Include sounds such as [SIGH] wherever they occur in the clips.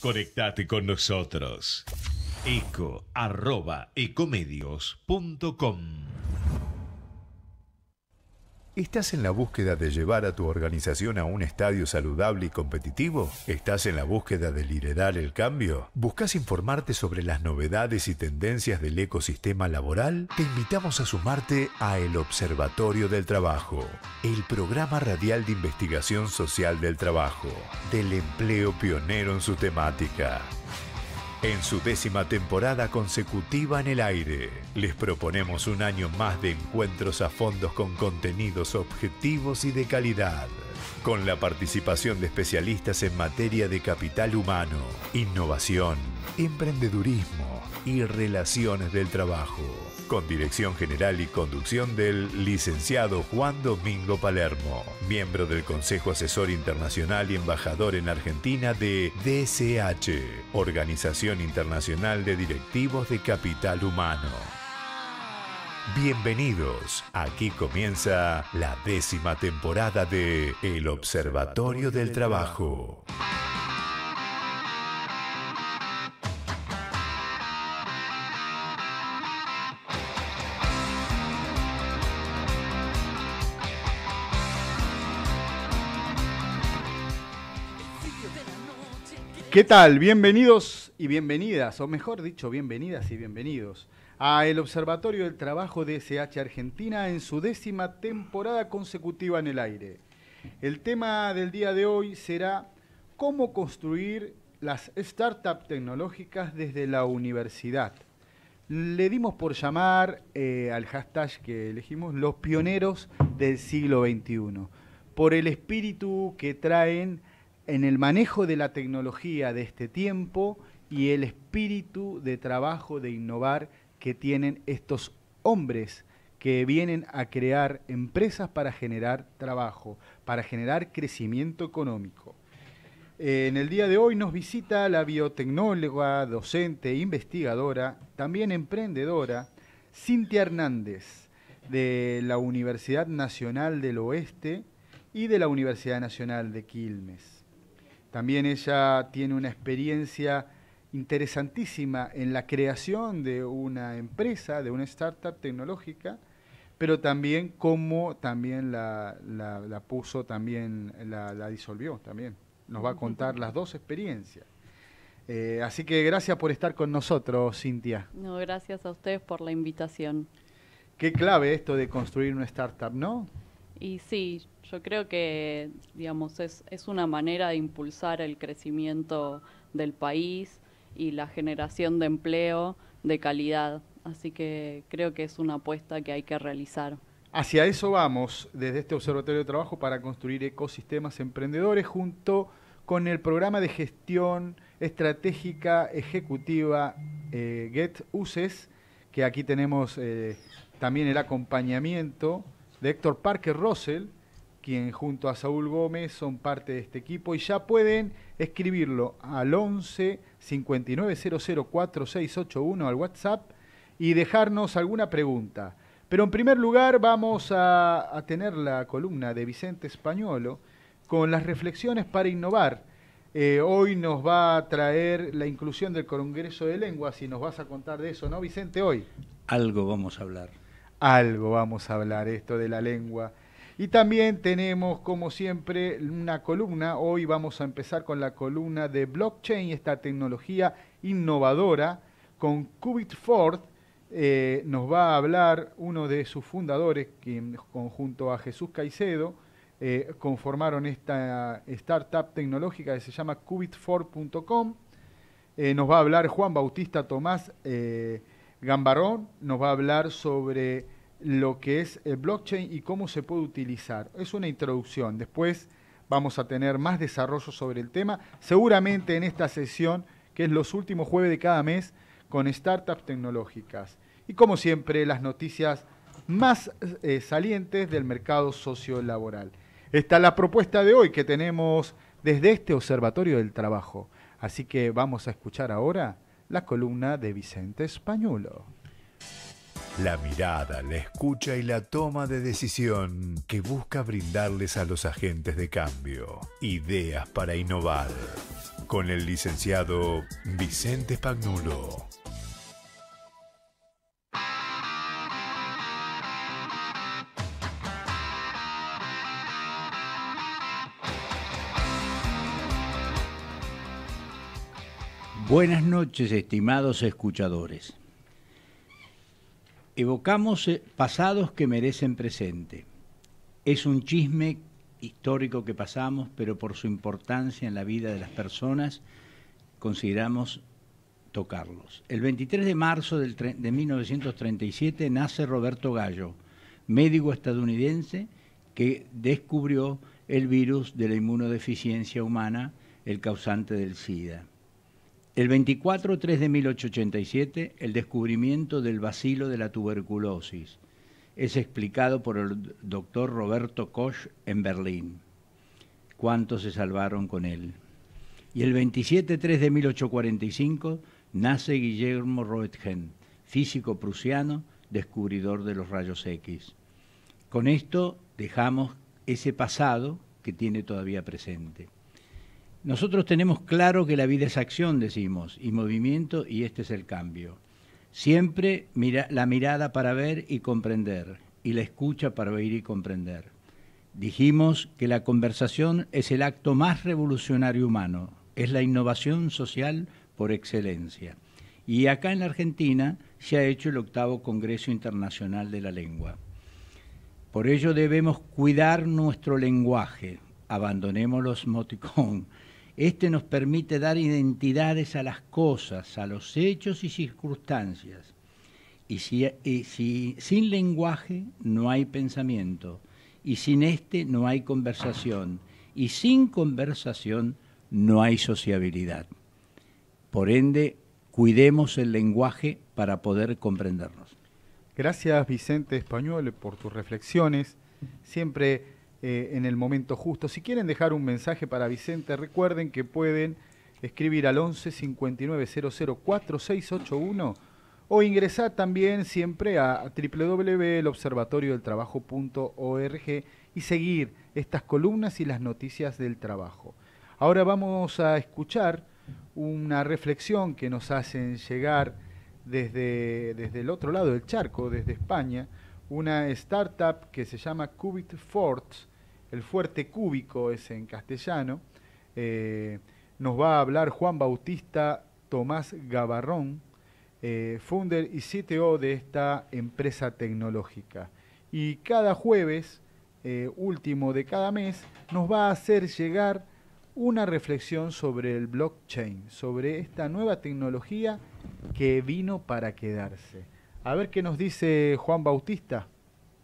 Conectate con nosotros. Eco arroba ecomedios.com ¿Estás en la búsqueda de llevar a tu organización a un estadio saludable y competitivo? ¿Estás en la búsqueda de liderar el cambio? ¿Buscas informarte sobre las novedades y tendencias del ecosistema laboral? Te invitamos a sumarte a El Observatorio del Trabajo, el programa radial de investigación social del trabajo, del empleo pionero en su temática. En su décima temporada consecutiva en el aire, les proponemos un año más de encuentros a fondos con contenidos objetivos y de calidad, con la participación de especialistas en materia de capital humano, innovación, emprendedurismo y relaciones del trabajo con dirección general y conducción del licenciado Juan Domingo Palermo, miembro del Consejo Asesor Internacional y embajador en Argentina de DCH, Organización Internacional de Directivos de Capital Humano. Bienvenidos, aquí comienza la décima temporada de El Observatorio del Trabajo. ¿Qué tal? Bienvenidos y bienvenidas, o mejor dicho, bienvenidas y bienvenidos a el Observatorio del Trabajo de SH Argentina en su décima temporada consecutiva en el aire. El tema del día de hoy será cómo construir las startups tecnológicas desde la universidad. Le dimos por llamar eh, al hashtag que elegimos los pioneros del siglo XXI, por el espíritu que traen en el manejo de la tecnología de este tiempo y el espíritu de trabajo, de innovar que tienen estos hombres que vienen a crear empresas para generar trabajo, para generar crecimiento económico. Eh, en el día de hoy nos visita la biotecnóloga, docente, investigadora, también emprendedora, Cintia Hernández, de la Universidad Nacional del Oeste y de la Universidad Nacional de Quilmes. También ella tiene una experiencia interesantísima en la creación de una empresa, de una startup tecnológica, pero también cómo también la, puso, también la, disolvió, también. Nos va a contar las dos experiencias. Eh, así que gracias por estar con nosotros, Cintia. No, gracias a ustedes por la invitación. Qué clave esto de construir una startup, ¿no? Y sí, yo creo que, digamos, es, una manera de impulsar el crecimiento del país y la generación de empleo de calidad. Así que creo que es una apuesta que hay que realizar. Hacia eso vamos desde este Observatorio de Trabajo para construir ecosistemas emprendedores junto con el programa de gestión estratégica ejecutiva eh, Get Uses, que aquí tenemos eh, también el acompañamiento de Héctor Parker Russell, quien junto a Saúl Gómez son parte de este equipo y ya pueden escribirlo al 11 59004681 al WhatsApp y dejarnos alguna pregunta. Pero en primer lugar vamos a, tener la columna de Vicente Españolo con las reflexiones para innovar. Eh, hoy nos va a traer la inclusión del Congreso de Lenguas y nos vas a contar de eso, ¿no, Vicente? Hoy. Algo vamos a hablar. Algo vamos a hablar, esto de la lengua. Y también tenemos, como siempre, una columna. Hoy vamos a empezar con la columna de blockchain, esta tecnología innovadora, con Qubit Ford. Eh, nos va a hablar uno de sus fundadores, quien junto a Jesús Caicedo eh, conformaron esta startup tecnológica que se llama qubitford.com. Eh, nos va a hablar Juan Bautista Tomás Gambarón, nos va a hablar sobre lo que es el blockchain y cómo se puede utilizar. Es una introducción. Después vamos a tener más desarrollo sobre el tema. Seguramente en esta sesión, que es los últimos jueves de cada mes, con startups tecnológicas. Y como siempre, las noticias más eh, salientes del mercado sociolaboral. Está la propuesta de hoy que tenemos desde este Observatorio del Trabajo. Así que vamos a escuchar ahora la columna de Vicente Españolo. La mirada, la escucha y la toma de decisión que busca brindarles a los agentes de cambio ideas para innovar. Con el licenciado Vicente Pagnulo. Buenas noches, estimados escuchadores evocamos eh, pasados que merecen presente. Es un chisme histórico que pasamos, pero por su importancia en la vida de las personas, consideramos tocarlos. El 23 de marzo del de 1937 nace Roberto Gallo, médico estadounidense que descubrió el virus de la inmunodeficiencia humana, el causante del SIDA. El 24-3 de 1887, el descubrimiento del vacilo de la tuberculosis es explicado por el doctor Roberto Koch en Berlín. ¿Cuántos se salvaron con él? Y el 27-3 de 1845 nace Guillermo Roentgen, físico prusiano, descubridor de los rayos X. Con esto dejamos ese pasado que tiene todavía presente. Nosotros tenemos claro que la vida es acción, decimos, y movimiento, y este es el cambio. Siempre mira, la mirada para ver y comprender, y la escucha para oír y comprender. Dijimos que la conversación es el acto más revolucionario humano, es la innovación social por excelencia. Y acá en la Argentina se ha hecho el octavo Congreso Internacional de la Lengua. Por ello debemos cuidar nuestro lenguaje, abandonemos los moticón este nos permite dar identidades a las cosas, a los hechos y circunstancias. Y, si, sin lenguaje no hay pensamiento, y sin este no hay conversación, y sin conversación no hay sociabilidad. Por ende, cuidemos el lenguaje para poder comprendernos. Gracias Vicente Español por tus reflexiones. Siempre eh, en el momento justo. Si quieren dejar un mensaje para Vicente, recuerden que pueden escribir al 11 59 00 4681 o ingresar también siempre a www.elobservatoriodeltrabajo.org y seguir estas columnas y las noticias del trabajo. Ahora vamos a escuchar una reflexión que nos hacen llegar desde, desde el otro lado del charco, desde España, una startup que se llama Cubit Forts, el fuerte cúbico es en castellano. Eh, nos va a hablar Juan Bautista Tomás Gabarrón, eh, founder y CTO de esta empresa tecnológica. Y cada jueves, eh, último de cada mes, nos va a hacer llegar una reflexión sobre el blockchain, sobre esta nueva tecnología que vino para quedarse. A ver qué nos dice Juan Bautista.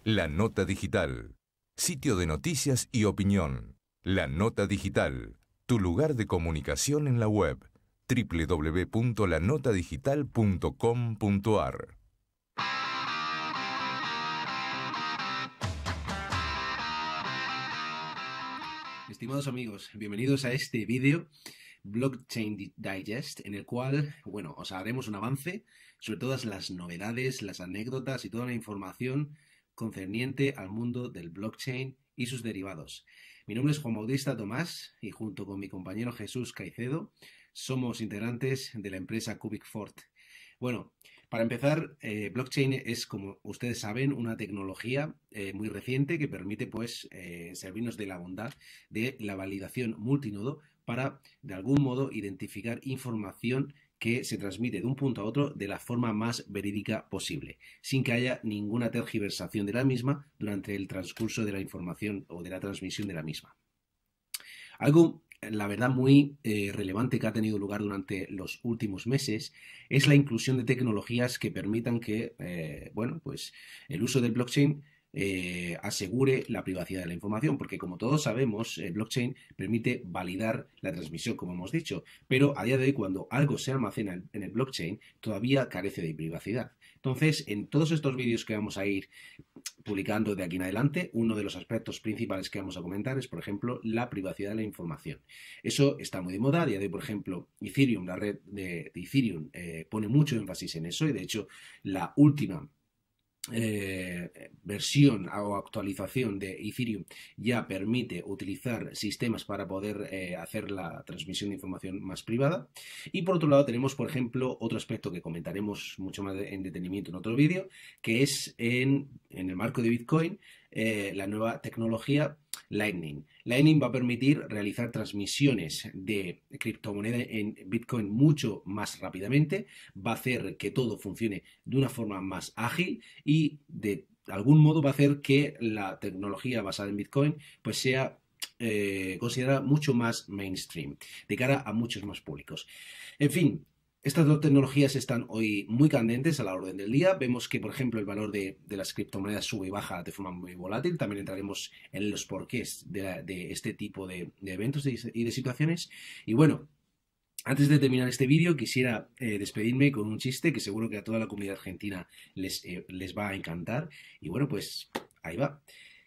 La nota digital sitio de noticias y opinión. La Nota Digital, tu lugar de comunicación en la web, www.lanotadigital.com.ar. Estimados amigos, bienvenidos a este vídeo Blockchain Digest, en el cual, bueno, os haremos un avance sobre todas las novedades, las anécdotas y toda la información concerniente al mundo del blockchain y sus derivados. Mi nombre es Juan Bautista Tomás y junto con mi compañero Jesús Caicedo somos integrantes de la empresa Cubic Fort. Bueno, para empezar, eh, blockchain es, como ustedes saben, una tecnología eh, muy reciente que permite pues, eh, servirnos de la bondad de la validación multinodo para, de algún modo, identificar información que se transmite de un punto a otro de la forma más verídica posible, sin que haya ninguna tergiversación de la misma durante el transcurso de la información o de la transmisión de la misma. Algo, la verdad, muy eh, relevante que ha tenido lugar durante los últimos meses es la inclusión de tecnologías que permitan que, eh, bueno, pues el uso del blockchain eh, asegure la privacidad de la información, porque como todos sabemos, el eh, blockchain permite validar la transmisión, como hemos dicho, pero a día de hoy cuando algo se almacena en el blockchain todavía carece de privacidad. Entonces, en todos estos vídeos que vamos a ir publicando de aquí en adelante, uno de los aspectos principales que vamos a comentar es, por ejemplo, la privacidad de la información. Eso está muy de moda, a día de hoy, por ejemplo, Ethereum, la red de, Ethereum, eh, pone mucho énfasis en eso y, de hecho, la última eh, versión o actualización de Ethereum ya permite utilizar sistemas para poder eh, hacer la transmisión de información más privada. Y por otro lado tenemos, por ejemplo, otro aspecto que comentaremos mucho más en detenimiento en otro vídeo, que es en, el marco de Bitcoin eh, la nueva tecnología Lightning. La ENIM va a permitir realizar transmisiones de criptomonedas en Bitcoin mucho más rápidamente, va a hacer que todo funcione de una forma más ágil y de algún modo va a hacer que la tecnología basada en Bitcoin pues sea eh, considerada mucho más mainstream, de cara a muchos más públicos. En fin, estas dos tecnologías están hoy muy candentes a la orden del día. Vemos que, por ejemplo, el valor de, las criptomonedas sube y baja de forma muy volátil. También entraremos en los porqués de, este tipo de, eventos y de situaciones. Y bueno, antes de terminar este vídeo, quisiera eh, despedirme con un chiste que seguro que a toda la comunidad argentina les, eh, les, va a encantar. Y bueno, pues ahí va.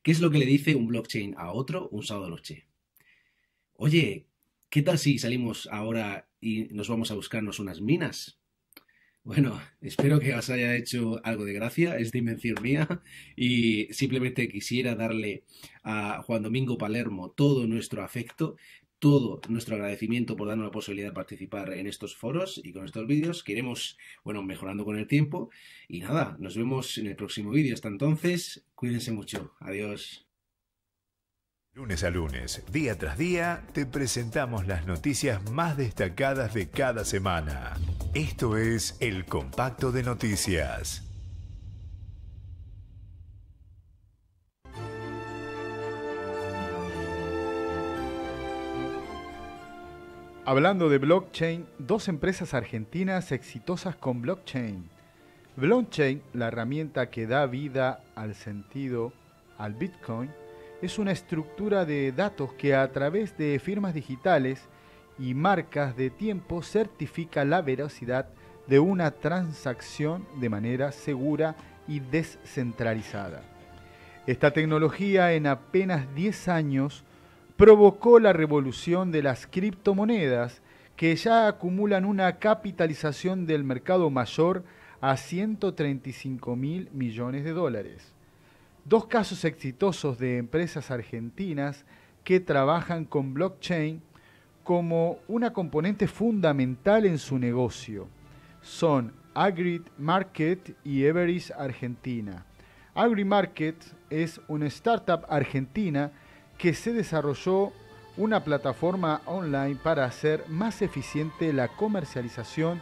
¿Qué es lo que le dice un blockchain a otro un sábado noche? Oye, ¿Qué tal si salimos ahora y nos vamos a buscarnos unas minas? Bueno, [LAUGHS] espero que os haya hecho algo de gracia es invención mía y simplemente quisiera darle a Juan Domingo Palermo todo nuestro afecto, todo nuestro agradecimiento por darnos la posibilidad de participar en estos foros y con estos vídeos queremos, bueno, mejorando con el tiempo. Y nada, nos vemos en el próximo vídeo. Hasta entonces, cuídense mucho. Adiós. Lunes a lunes, día tras día, te presentamos las noticias más destacadas de cada semana. Esto es El Compacto de Noticias. Hablando de blockchain, dos empresas argentinas exitosas con blockchain. Blockchain, la herramienta que da vida al sentido al Bitcoin, es una estructura de datos que a través de firmas digitales y marcas de tiempo certifica la veracidad de una transacción de manera segura y descentralizada. Esta tecnología en apenas 10 años provocó la revolución de las criptomonedas que ya acumulan una capitalización del mercado mayor a 135 mil millones de dólares dos casos exitosos de empresas argentinas que trabajan con blockchain como una componente fundamental en su negocio. Son AgriMarket y Everis Argentina. AgriMarket es una startup argentina que se desarrolló una plataforma online para hacer más eficiente la comercialización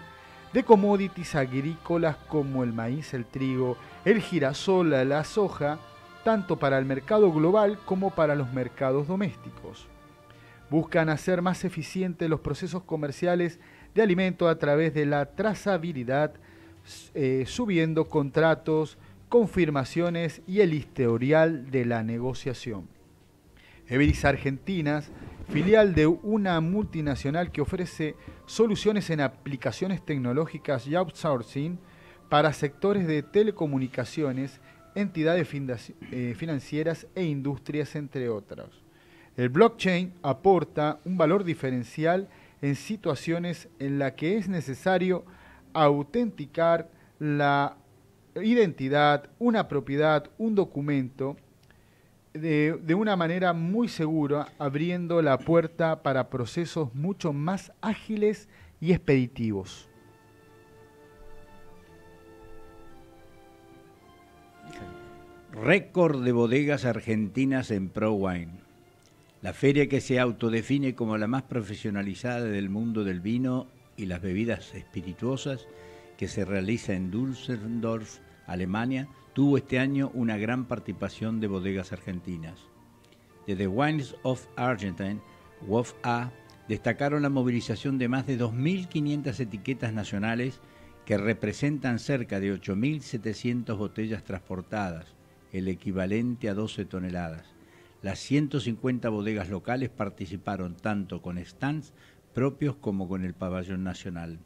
de commodities agrícolas como el maíz, el trigo, el girasol, la soja, tanto para el mercado global como para los mercados domésticos. Buscan hacer más eficientes los procesos comerciales de alimento a través de la trazabilidad, eh, subiendo contratos, confirmaciones y el historial de la negociación. Everis Argentinas, filial de una multinacional que ofrece soluciones en aplicaciones tecnológicas y outsourcing para sectores de telecomunicaciones entidades eh, financieras e industrias, entre otros. El blockchain aporta un valor diferencial en situaciones en las que es necesario autenticar la identidad, una propiedad, un documento de, de, una manera muy segura, abriendo la puerta para procesos mucho más ágiles y expeditivos. Récord de bodegas argentinas en Pro Wine. La feria que se autodefine como la más profesionalizada del mundo del vino y las bebidas espirituosas que se realiza en Düsseldorf, Alemania, tuvo este año una gran participación de bodegas argentinas. Desde Wines of Argentine, WOF A, destacaron la movilización de más de 2.500 etiquetas nacionales que representan cerca de 8.700 botellas transportadas, el equivalente a 12 toneladas. Las 150 bodegas locales participaron tanto con stands propios como con el pabellón nacional.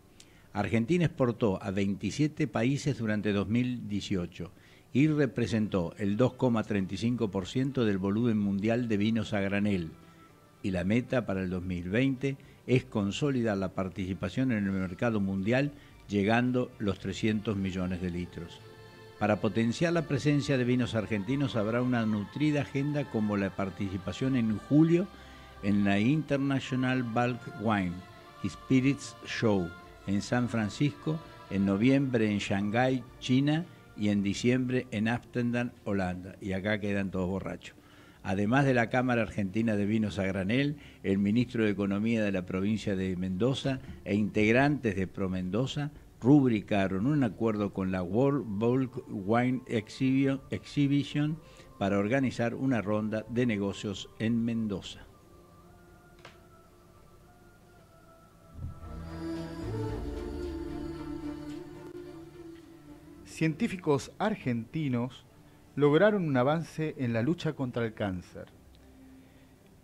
Argentina exportó a 27 países durante 2018 y representó el 2,35% del volumen mundial de vinos a granel. Y la meta para el 2020 es consolidar la participación en el mercado mundial llegando los 300 millones de litros. Para potenciar la presencia de vinos argentinos habrá una nutrida agenda como la participación en julio en la International Bulk Wine Spirits Show en San Francisco, en noviembre en Shanghai, China y en diciembre en Amsterdam, Holanda. Y acá quedan todos borrachos. Además de la Cámara Argentina de Vinos a Granel, el ministro de Economía de la provincia de Mendoza e integrantes de ProMendoza rubricaron un acuerdo con la World Bulk Wine Exhibition para organizar una ronda de negocios en Mendoza. Científicos argentinos lograron un avance en la lucha contra el cáncer.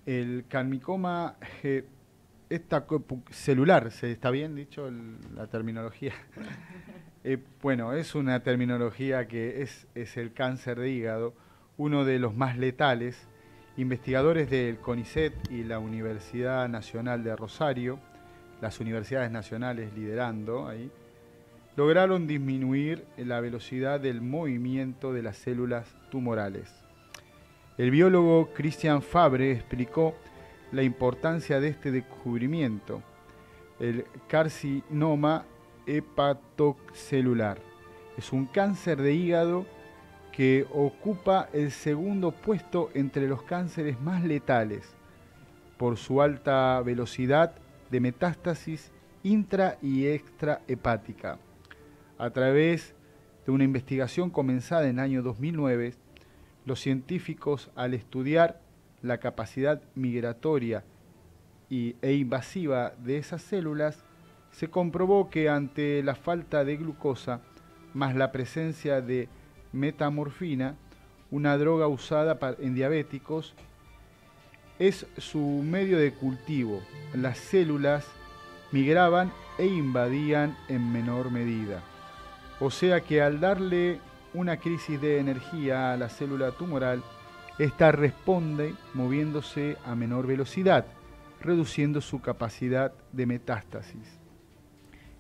El G esta celular, ¿se está bien dicho la terminología? [LAUGHS] Eh, bueno, es una terminología que es, es, el cáncer de hígado, uno de los más letales. Investigadores del CONICET y la Universidad Nacional de Rosario, las universidades nacionales liderando ahí, lograron disminuir la velocidad del movimiento de las células tumorales. El biólogo Cristian Fabre explicó la importancia de este descubrimiento, el carcinoma hepatocelular. Es un cáncer de hígado que ocupa el segundo puesto entre los cánceres más letales por su alta velocidad de metástasis intra y extrahepática. A través de una investigación comenzada en el año 2009, los científicos al estudiar la capacidad migratoria e invasiva de esas células, se comprobó que ante la falta de glucosa más la presencia de metamorfina, una droga usada en diabéticos, es su medio de cultivo. Las células migraban e invadían en menor medida. O sea que al darle una crisis de energía a la célula tumoral, esta responde moviéndose a menor velocidad, reduciendo su capacidad de metástasis.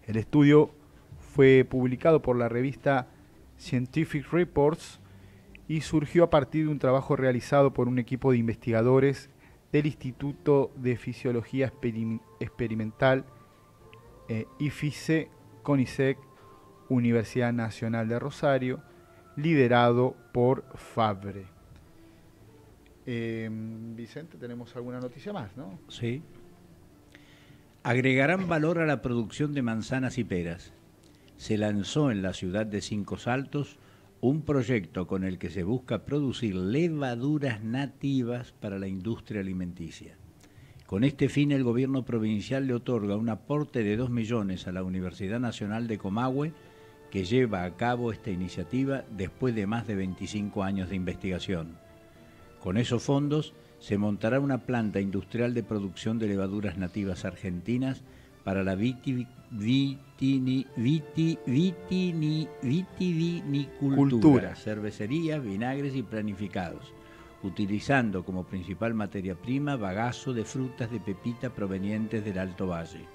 El estudio fue publicado por la revista Scientific Reports y surgió a partir de un trabajo realizado por un equipo de investigadores del Instituto de Fisiología Experimental eh, IFICE CONICET Universidad Nacional de Rosario, liderado por Fabre. Em, Vicente, tenemos alguna noticia más, ¿no? Sí. Agregarán valor a la producción de manzanas y peras. Se lanzó en la ciudad de Cinco Saltos un proyecto con el que se busca producir levaduras nativas para la industria alimenticia. Con este fin, el gobierno provincial le otorga un aporte de 2 millones a la Universidad Nacional de Comahue, que lleva a cabo esta iniciativa después de más de 25 años de investigación. Con esos fondos se montará una planta industrial de producción de levaduras nativas argentinas para la vitivinicultura, cervecería, vinagres y planificados, utilizando como principal materia prima bagazo de frutas de pepita provenientes del Alto Valle.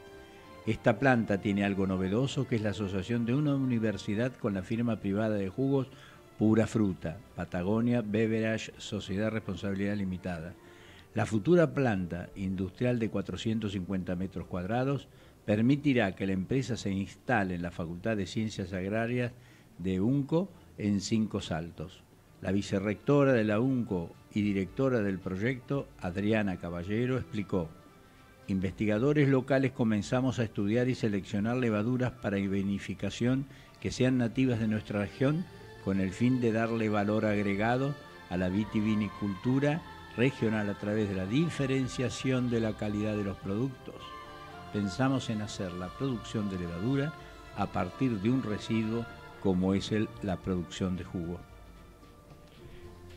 Esta planta tiene algo novedoso que es la asociación de una universidad con la firma privada de jugos Pura Fruta, Patagonia Beverage Sociedad Responsabilidad Limitada. La futura planta industrial de 450 metros cuadrados permitirá que la empresa se instale en la Facultad de Ciencias Agrarias de UNCO en cinco saltos. La vicerrectora de la UNCO y directora del proyecto, Adriana Caballero, explicó, investigadores locales comenzamos a estudiar y seleccionar levaduras para vinificación que sean nativas de nuestra región con el fin de darle valor agregado a la vitivinicultura regional a través de la diferenciación de la calidad de los productos. Pensamos en hacer la producción de levadura a partir de un residuo como es el, la producción de jugo.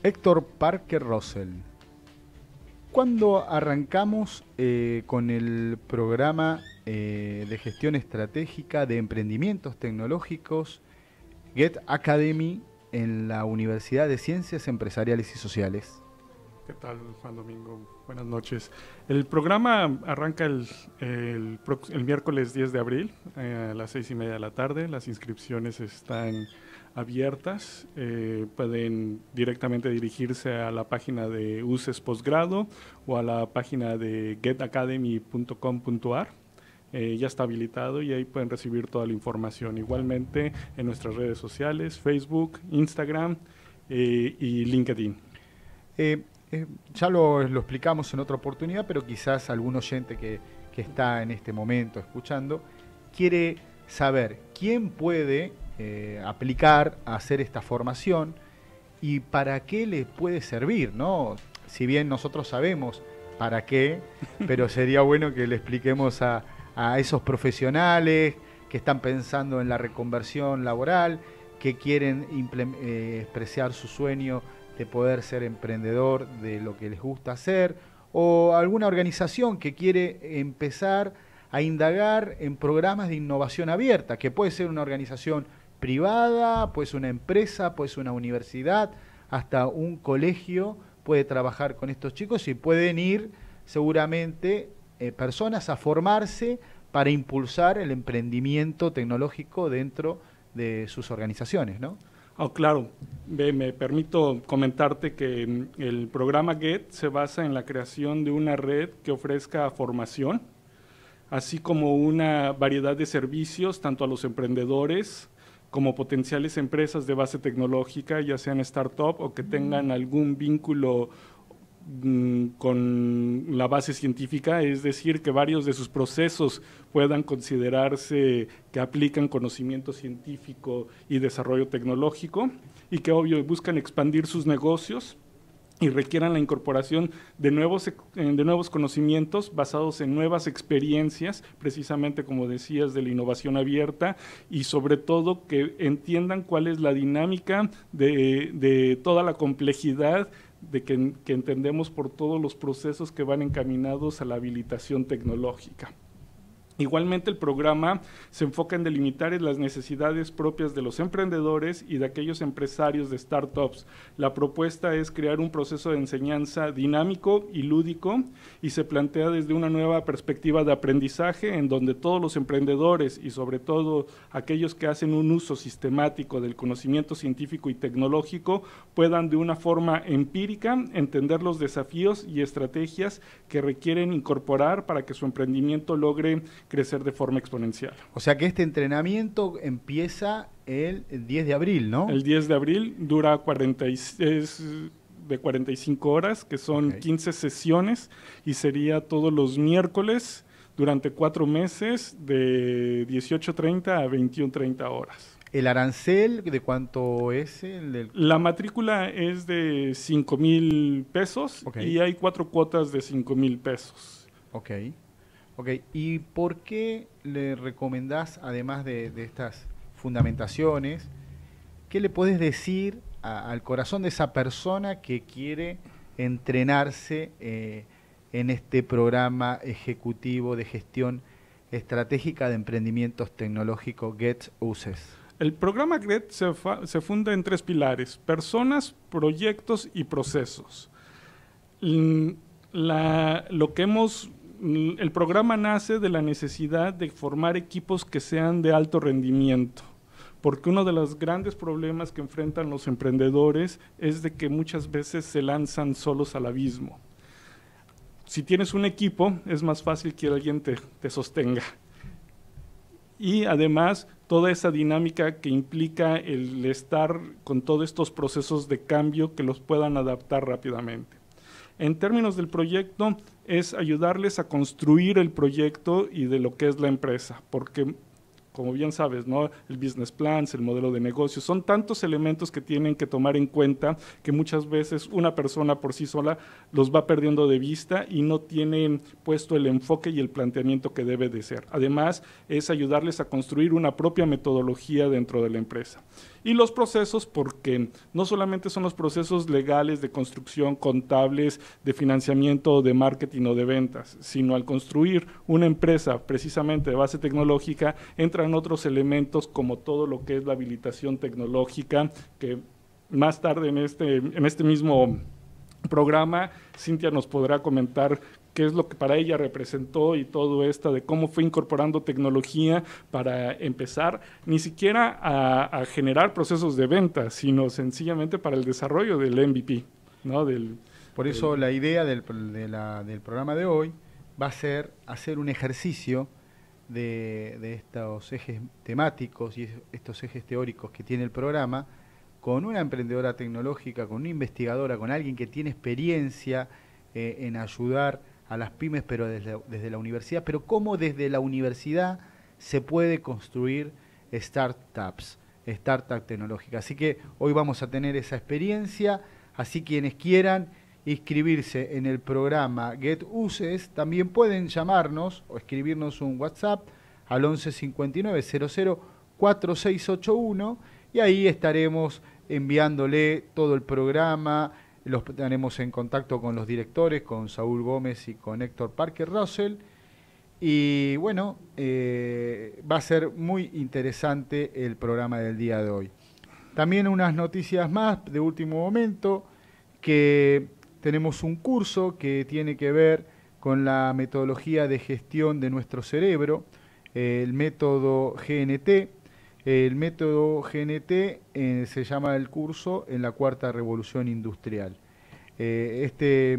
Héctor Parker Rosell. cuando arrancamos eh, con el programa eh, de gestión estratégica de emprendimientos tecnológicos Get Academy en la Universidad de Ciencias Empresariales y Sociales. ¿Qué tal, Juan Domingo? Buenas noches. El programa arranca el, miércoles 10 de abril eh, a las seis y media de la tarde. Las inscripciones están abiertas. Eh, pueden directamente dirigirse a la página de UCES Postgrado o a la página de getacademy.com.ar eh, ya está habilitado y ahí pueden recibir toda la información. Igualmente en nuestras redes sociales, Facebook, Instagram eh, y LinkedIn. Eh, ya lo, explicamos en otra oportunidad, pero quizás algún oyente que, que está en este momento escuchando quiere saber quién puede aplicar a hacer esta formación y para qué le puede servir, ¿no? Si bien nosotros sabemos para qué, [LAUGHS] pero sería bueno que le expliquemos a, a esos profesionales que están pensando en la reconversión laboral, que quieren eh, expresar su sueño de poder ser emprendedor de lo que les gusta hacer, o alguna organización que quiere empezar a indagar en programas de innovación abierta, que puede ser una organización privada, puede ser una empresa, puede ser una universidad, hasta un colegio puede trabajar con estos chicos y pueden ir seguramente eh, personas a formarse para impulsar el emprendimiento tecnológico dentro de sus organizaciones, ¿no? Oh, claro, me, permito comentarte que mm, el programa GET se basa en la creación de una red que ofrezca formación, así como una variedad de servicios tanto a los emprendedores como potenciales empresas de base tecnológica, ya sean startup o que tengan algún vínculo Mm, con la base científica, es decir, que varios de sus procesos puedan considerarse que aplican conocimiento científico y desarrollo tecnológico y que obvio buscan expandir sus negocios y requieran la incorporación de nuevos, eh, conocimientos basados en nuevas experiencias, precisamente como decías, de la innovación abierta y sobre todo que entiendan cuál es la dinámica de toda la complejidad de que, que entendemos por todos los procesos que van encaminados a la habilitación tecnológica. Igualmente el programa se enfoca en delimitar las necesidades propias de los emprendedores y de aquellos empresarios de startups. La propuesta es crear un proceso de enseñanza dinámico y lúdico y se plantea desde una nueva perspectiva de aprendizaje en donde todos los emprendedores y sobre todo aquellos que hacen un uso sistemático del conocimiento científico y tecnológico puedan de una forma empírica entender los desafíos y estrategias que requieren incorporar para que su emprendimiento logre crecer de forma exponencial. O sea que este entrenamiento empieza el 10 de abril, ¿no? El 10 de abril dura 40 de 45 horas, que son 15 sesiones y sería todos los miércoles durante cuatro meses de 18.30 a 21.30 horas. ¿El arancel de cuánto es? El del... La matrícula es de 5 mil pesos y hay cuatro cuotas de 5 mil pesos. Okay. Ok, ¿y por qué le recomendás, además de, estas fundamentaciones, qué le puedes decir al corazón de esa persona que quiere entrenarse eh, en este programa ejecutivo de gestión estratégica de emprendimientos tecnológicos Get Uses? El programa GET se, funda en tres pilares, personas, proyectos y procesos. lo que hemos el programa nace de la necesidad de formar equipos que sean de alto rendimiento, porque uno de los grandes problemas que enfrentan los emprendedores es de que muchas veces se lanzan solos al abismo. Si tienes un equipo, es más fácil que alguien te, te sostenga. Y además, toda esa dinámica que implica el estar con todos estos procesos de cambio que los puedan adaptar rápidamente. En términos del proyecto, es ayudarles a construir el proyecto y de lo que es la empresa, porque como bien sabes, ¿no? El business plan, el modelo de negocio, son tantos elementos que tienen que tomar en cuenta que muchas veces una persona por sí sola los va perdiendo de vista y no tienen puesto el enfoque y el planteamiento que debe de ser. Además, es ayudarles a construir una propia metodología dentro de la empresa. Y los procesos, porque no solamente son los procesos legales de construcción, contables, de financiamiento, de marketing o de ventas, sino al construir una empresa precisamente de base tecnológica, entra otros elementos como todo lo que es la habilitación tecnológica, que más tarde en este, en este mismo programa Cintia nos podrá comentar qué es lo que para ella representó y todo esto de cómo fue incorporando tecnología para empezar ni siquiera a, generar procesos de venta, sino sencillamente para el desarrollo del MVP. Por eso la idea del, del programa de hoy va a ser hacer un ejercicio de, estos ejes temáticos y estos ejes teóricos que tiene el programa con una emprendedora tecnológica, con una investigadora, con alguien que tiene experiencia eh, en ayudar a las pymes, pero desde, la universidad, pero cómo desde la universidad se puede construir startups, startups tecnológicas. Así que hoy vamos a tener esa experiencia, así quienes quieran inscribirse en el programa Get Uses, también pueden llamarnos o escribirnos un WhatsApp al 11 59 4681 y ahí estaremos enviándole todo el programa, los tenemos en contacto con los directores, con Saúl Gómez y con Héctor Parker Russell. Y bueno, eh, va a ser muy interesante el programa del día de hoy. También unas noticias más de último momento que tenemos un curso que tiene que ver con la metodología de gestión de nuestro cerebro, el método GNT. El método GNT eh, se llama el curso en la cuarta revolución industrial. Eh, este,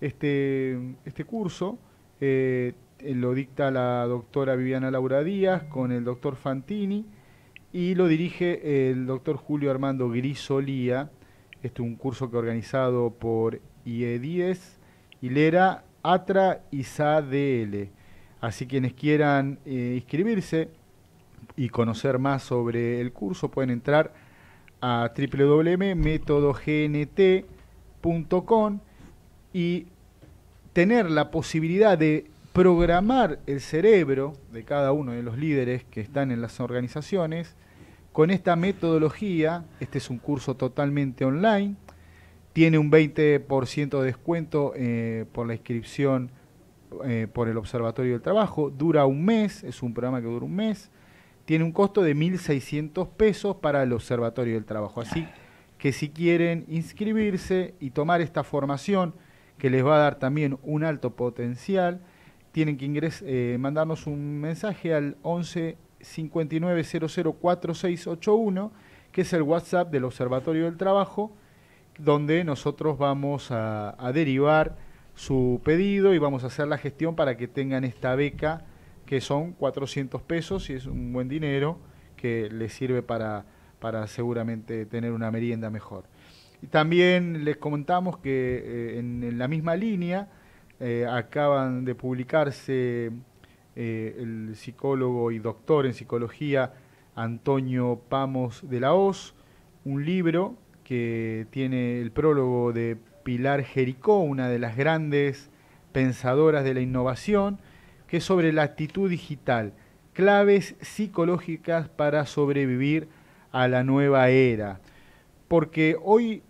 este, este, curso eh, lo dicta la doctora Viviana Laura Díaz con el doctor Fantini y lo dirige el doctor Julio Armando Grisolía. Este es un curso que organizado por y 10 hilera ATRA y SADL. Así quienes quieran eh, inscribirse y conocer más sobre el curso pueden entrar a www.metodognt.com y tener la posibilidad de programar el cerebro de cada uno de los líderes que están en las organizaciones con esta metodología. Este es un curso totalmente online tiene un 20% de descuento eh, por la inscripción eh, por el Observatorio del Trabajo. Dura un mes, es un programa que dura un mes. Tiene un costo de 1.600 pesos para el Observatorio del Trabajo. Así que si quieren inscribirse y tomar esta formación, que les va a dar también un alto potencial, tienen que eh, mandarnos un mensaje al 11 59 que es el WhatsApp del Observatorio del Trabajo donde nosotros vamos a, derivar su pedido y vamos a hacer la gestión para que tengan esta beca que son 400 pesos y es un buen dinero que les sirve para, seguramente tener una merienda mejor. Y también les comentamos que eh, en, la misma línea eh, acaban de publicarse eh, el psicólogo y doctor en psicología Antonio Pamos de la Hoz, un libro que tiene el prólogo de Pilar Jericó, una de las grandes pensadoras de la innovación, que es sobre la actitud digital, claves psicológicas para sobrevivir a la nueva era. Porque hoy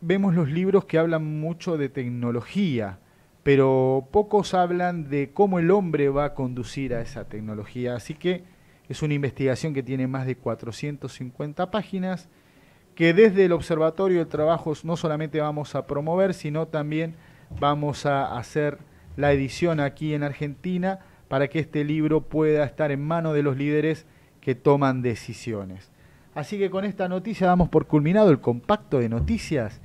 vemos los libros que hablan mucho de tecnología, pero pocos hablan de cómo el hombre va a conducir a esa tecnología. Así que es una investigación que tiene más de 450 páginas que desde el Observatorio de Trabajos no solamente vamos a promover, sino también vamos a hacer la edición aquí en Argentina para que este libro pueda estar en manos de los líderes que toman decisiones. Así que con esta noticia damos por culminado el compacto de noticias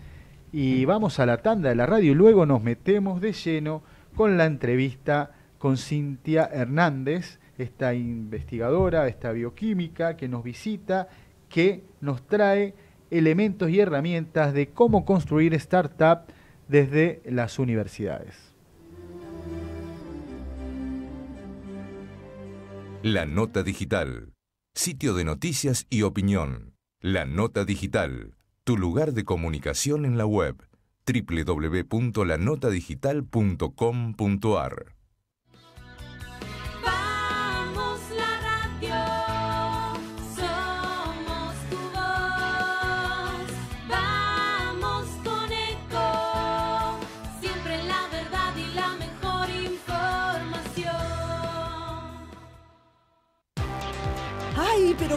y vamos a la tanda de la radio y luego nos metemos de lleno con la entrevista con Cintia Hernández, esta investigadora, esta bioquímica que nos visita, que nos trae elementos y herramientas de cómo construir startup desde las universidades. La Nota Digital, sitio de noticias y opinión. La Nota Digital, tu lugar de comunicación en la web www.lanotadigital.com.ar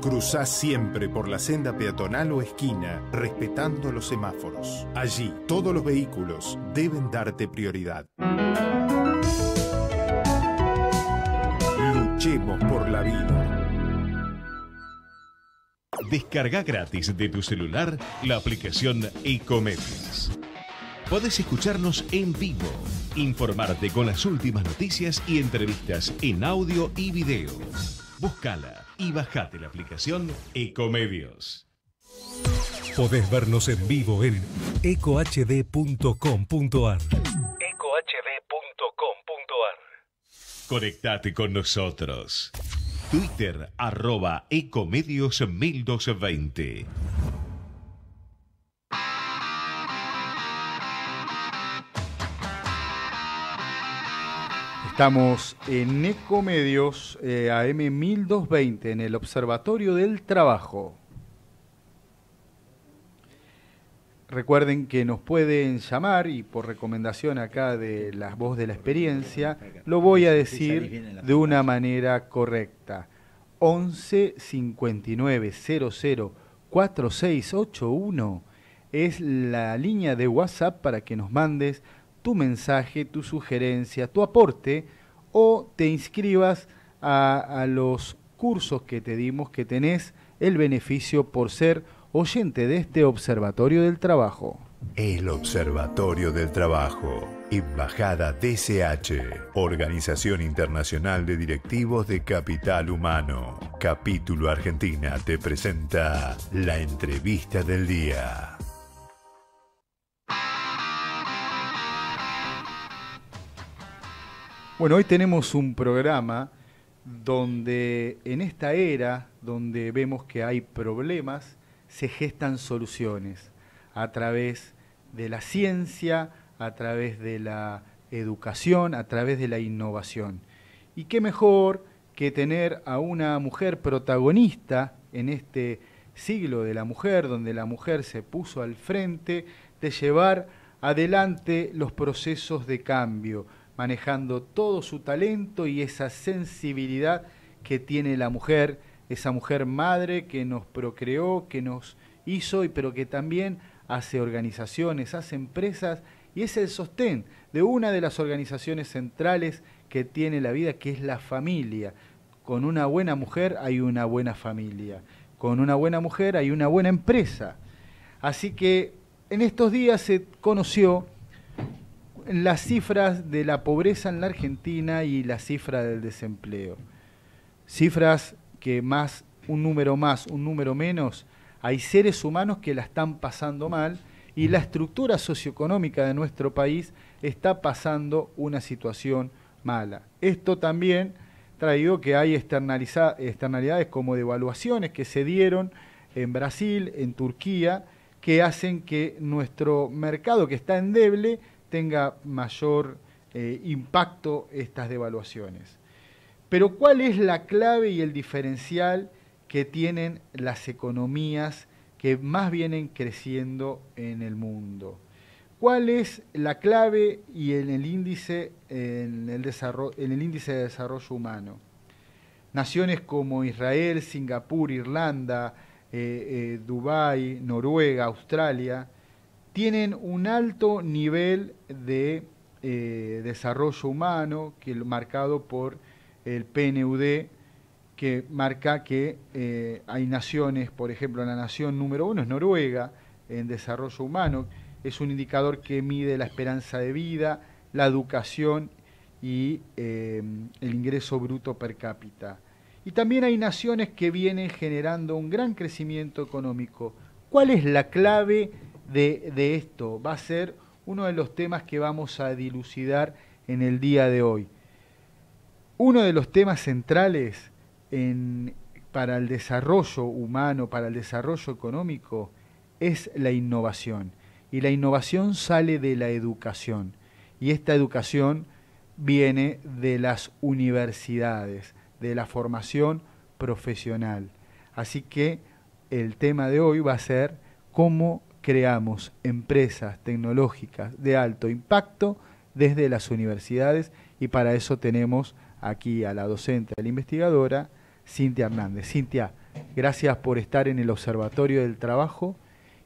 Cruza siempre por la senda peatonal o esquina, respetando los semáforos. Allí, todos los vehículos deben darte prioridad. Luchemos por la vida. Descarga gratis de tu celular la aplicación Ecomedios. Podés escucharnos en vivo, informarte con las últimas noticias y entrevistas en audio y video. Búscala y bajate la aplicación Ecomedios. Podés vernos en vivo en ecohd.com.ar. ecohd.com.ar. Conectate con nosotros. Twitter arroba Ecomedios 1220. Estamos en Ecomedios Medios AM 1220 en el Observatorio del Trabajo. Recuerden que nos pueden llamar y por recomendación acá de la voz de la experiencia, lo voy a decir de una manera correcta. 11 59 00 4681 es la línea de WhatsApp para que nos mandes tu mensaje, tu sugerencia, tu aporte o te inscribas a, los cursos que te dimos que tenés el beneficio por ser oyente de este Observatorio del Trabajo. El Observatorio del Trabajo, Embajada DCH, Organización Internacional de Directivos de Capital Humano. Capítulo Argentina te presenta la entrevista del día. Bueno, hoy tenemos un programa donde en esta era, donde vemos que hay problemas, se gestan soluciones a través de la ciencia, a través de la educación, a través de la innovación. Y qué mejor que tener a una mujer protagonista en este siglo de la mujer, donde la mujer se puso al frente de llevar adelante los procesos de cambio, manejando todo su talento y esa sensibilidad que tiene la mujer, esa mujer madre que nos procreó, que nos hizo, pero que también hace organizaciones, hace empresas y es el sostén de una de las organizaciones centrales que tiene la vida, que es la familia. Con una buena mujer hay una buena familia, con una buena mujer hay una buena empresa. Así que en estos días se conoció las cifras de la pobreza en la Argentina y la cifra del desempleo. Cifras que más, un número más, un número menos, hay seres humanos que la están pasando mal y la estructura socioeconómica de nuestro país está pasando una situación mala. Esto también traído que hay externalidades como devaluaciones que se dieron en Brasil, en Turquía, que hacen que nuestro mercado que está endeble tenga mayor eh, impacto estas devaluaciones. Pero ¿cuál es la clave y el diferencial que tienen las economías que más vienen creciendo en el mundo? ¿Cuál es la clave y en el índice, en el, índice de desarrollo humano? Naciones como Israel, Singapur, Irlanda, eh, eh, Dubái, Noruega, Australia, tienen un alto nivel de eh, desarrollo humano que, marcado por el PNUD, que marca que eh, hay naciones, por ejemplo, la nación número uno es Noruega en desarrollo humano, es un indicador que mide la esperanza de vida, la educación y eh, el ingreso bruto per cápita. Y también hay naciones que vienen generando un gran crecimiento económico. ¿Cuál es la clave? de, esto. Va a ser uno de los temas que vamos a dilucidar en el día de hoy. Uno de los temas centrales para el desarrollo humano, para el desarrollo económico, es la innovación. Y la innovación sale de la educación. Y esta educación viene de las universidades, de la formación profesional. Así que el tema de hoy va a ser cómo creamos empresas tecnológicas de alto impacto desde las universidades y para eso tenemos aquí a la docente, a la investigadora, Cintia Hernández. Cintia, gracias por estar en el Observatorio del Trabajo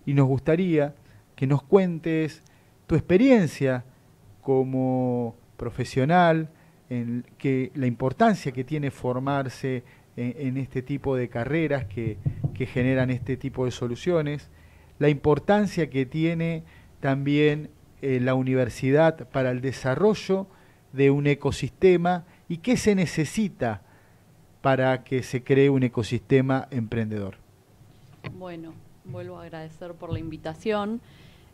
y nos gustaría que nos cuentes tu experiencia como profesional, en que la importancia que tiene formarse en, este tipo de carreras que generan este tipo de soluciones la importancia que tiene también eh, la universidad para el desarrollo de un ecosistema y qué se necesita para que se cree un ecosistema emprendedor. Bueno, vuelvo a agradecer por la invitación.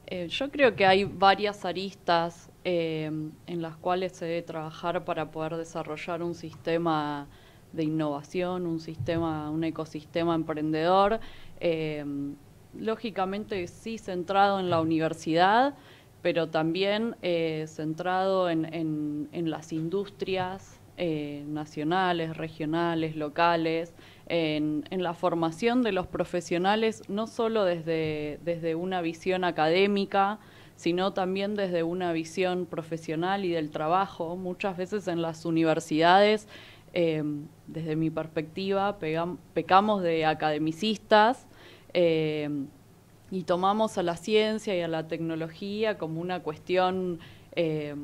Eh, yo creo que hay varias aristas eh, en las cuales se debe trabajar para poder desarrollar un sistema de innovación, un sistema, un ecosistema emprendedor lógicamente sí centrado en la universidad, pero también eh, centrado en, las industrias eh, nacionales, regionales, locales, en, la formación de los profesionales, no solo desde, una visión académica, sino también desde una visión profesional y del trabajo. Muchas veces en las universidades, eh, desde mi perspectiva, pecamos de academicistas eh, y tomamos a la ciencia y a la tecnología como una cuestión eh,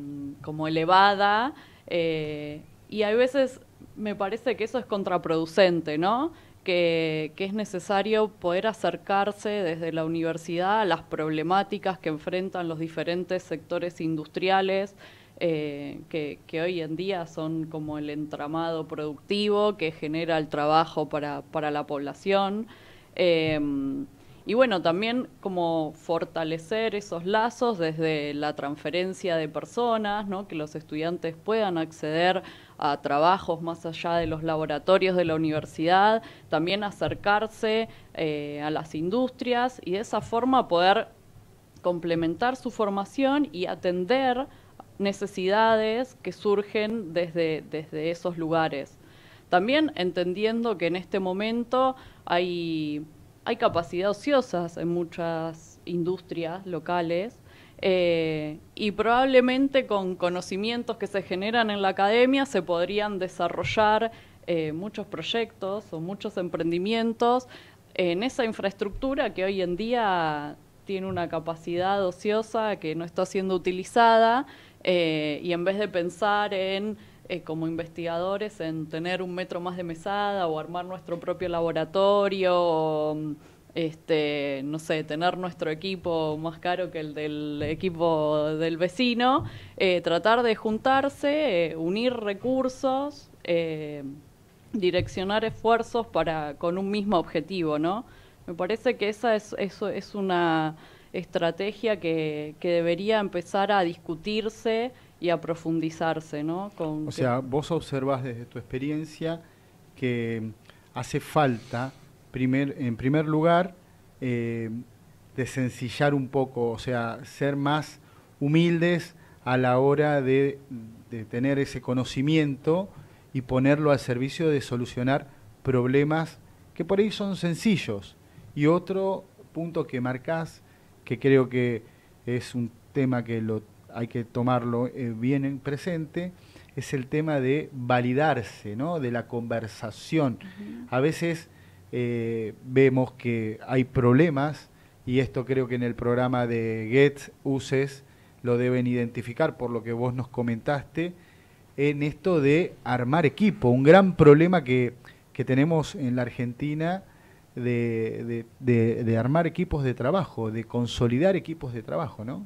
como elevada eh, y a veces me parece que eso es contraproducente, ¿no? Que, es necesario poder acercarse desde la universidad a las problemáticas que enfrentan los diferentes sectores industriales que, hoy en día son como el entramado productivo que genera el trabajo para la población. Em, y bueno, también como fortalecer esos lazos desde la transferencia de personas, que los estudiantes puedan acceder a trabajos más allá de los laboratorios de la universidad, también acercarse eh, a las industrias y de esa forma poder complementar su formación y atender necesidades que surgen desde esos lugares. También entendiendo que en este momento hay, hay capacidad ociosas en muchas industrias locales eh, y probablemente con conocimientos que se generan en la academia se podrían desarrollar eh, muchos proyectos o muchos emprendimientos en esa infraestructura que hoy en día tiene una capacidad ociosa que no está siendo utilizada eh, y en vez de pensar en eh, como investigadores en tener un metro más de mesada o armar nuestro propio laboratorio este, no sé, tener nuestro equipo más caro que el del equipo del vecino, eh, tratar de juntarse, eh, unir recursos, direccionar esfuerzos para con un mismo objetivo, ¿no? Me parece que esa es, eso es una estrategia que debería empezar a discutirse y a profundizarse, ¿no? Con o sea, vos observas desde tu experiencia que mm, hace falta, primer, en primer lugar, eh, desencillar un poco, o sea, ser más humildes a la hora de, de tener ese conocimiento y ponerlo al servicio de solucionar problemas que por ahí son sencillos. Y otro punto que marcas, que creo que es un tema que lo hay que tomarlo eh, bien en presente, es el tema de validarse, ¿no? de la conversación. A veces eh, vemos que hay problemas, y esto creo que en el programa de Get Uses lo deben identificar por lo que vos nos comentaste, en esto de armar equipo, un gran problema que, que tenemos en la Argentina. De, de, de, armar equipos de trabajo, de consolidar equipos de trabajo, ¿no?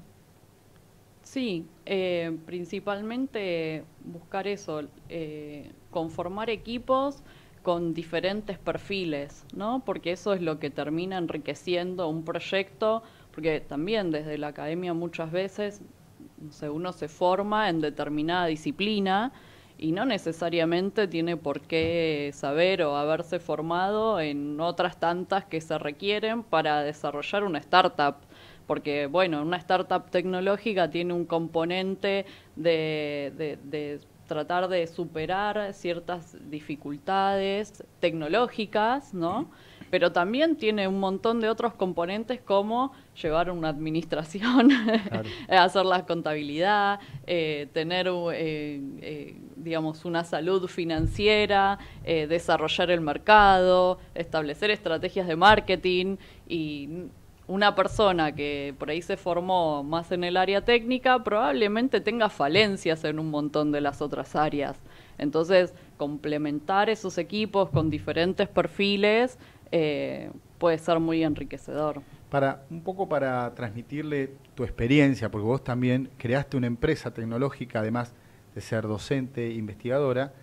Sí, eh, principalmente buscar eso, eh, conformar equipos con diferentes perfiles, ¿no? Porque eso es lo que termina enriqueciendo un proyecto, porque también desde la academia muchas veces uno se forma en determinada disciplina y no necesariamente tiene por qué saber o haberse formado en otras tantas que se requieren para desarrollar una startup porque bueno, una startup tecnológica tiene un componente de, tratar de superar ciertas dificultades tecnológicas, ¿no? Pero también tiene un montón de otros componentes como llevar una administración, [LAUGHS] hacer la contabilidad, eh, tener, eh, eh, digamos, una salud financiera, desarrollar el mercado, establecer estrategias de marketing y una persona que por ahí se formó más en el área técnica probablemente tenga falencias en un montón de las otras áreas. Entonces, complementar esos equipos con diferentes perfiles eh, puede ser muy enriquecedor. Para, un poco para transmitirle tu experiencia, porque vos también creaste una empresa tecnológica, además de ser docente e investigadora,